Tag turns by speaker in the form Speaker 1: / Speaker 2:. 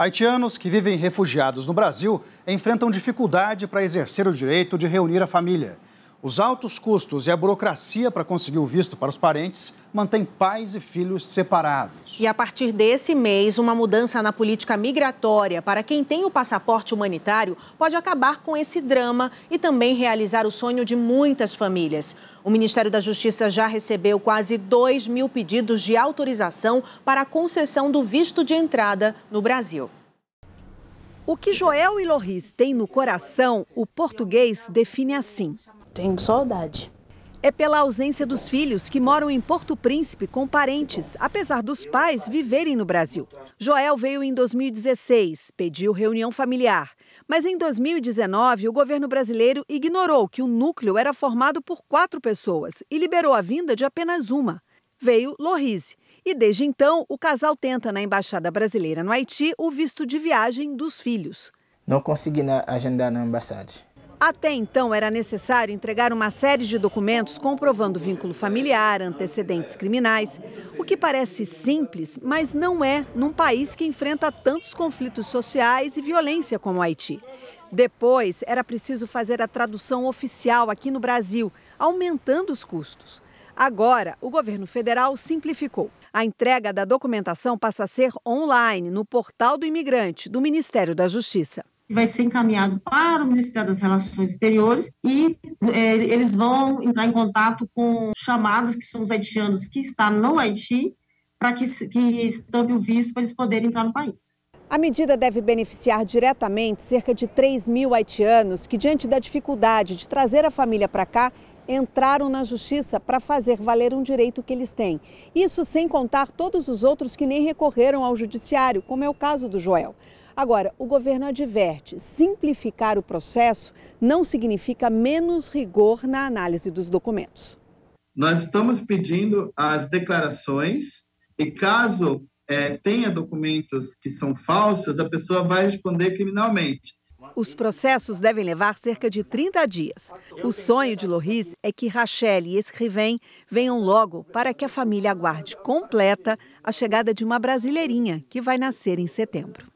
Speaker 1: Haitianos que vivem refugiados no Brasil enfrentam dificuldade para exercer o direito de reunir a família. Os altos custos e a burocracia para conseguir o visto para os parentes mantém pais e filhos separados. E a partir desse mês, uma mudança na política migratória para quem tem o passaporte humanitário pode acabar com esse drama e também realizar o sonho de muitas famílias. O Ministério da Justiça já recebeu quase 2 mil pedidos de autorização para a concessão do visto de entrada no Brasil.
Speaker 2: O que Joel e Loris têm no coração, o português define assim: tenho saudade. É pela ausência dos filhos que moram em Porto Príncipe com parentes, apesar dos pais viverem no Brasil. Joel veio em 2016, pediu reunião familiar. Mas em 2019, o governo brasileiro ignorou que o núcleo era formado por quatro pessoas e liberou a vinda de apenas uma. Veio Lorise. E desde então, o casal tenta na Embaixada Brasileira no Haiti o visto de viagem dos filhos.
Speaker 1: Não consegui agendar na embaixada.
Speaker 2: Até então, era necessário entregar uma série de documentos comprovando vínculo familiar, antecedentes criminais, o que parece simples, mas não é num país que enfrenta tantos conflitos sociais e violência como o Haiti. Depois, era preciso fazer a tradução oficial aqui no Brasil, aumentando os custos. Agora, o governo federal simplificou. A entrega da documentação passa a ser online, no portal do
Speaker 3: imigrante, do Ministério da Justiça que vai ser encaminhado para o Ministério das Relações Exteriores e é, eles vão entrar em contato com chamados que são os haitianos que estão no Haiti para que, que estampe o visto para eles poderem entrar no país.
Speaker 2: A medida deve beneficiar diretamente cerca de 3 mil haitianos que, diante da dificuldade de trazer a família para cá, entraram na justiça para fazer valer um direito que eles têm. Isso sem contar todos os outros que nem recorreram ao judiciário, como é o caso do Joel. Agora, o governo adverte: simplificar o processo não significa menos rigor na análise dos documentos.
Speaker 3: Nós estamos pedindo
Speaker 2: as declarações e, caso é, tenha documentos que são falsos, a pessoa vai responder criminalmente. Os processos devem levar cerca de 30 dias. O sonho de Loris é que Rachel e Escrivem venham logo para que a família aguarde completa a chegada de uma brasileirinha que vai nascer em setembro.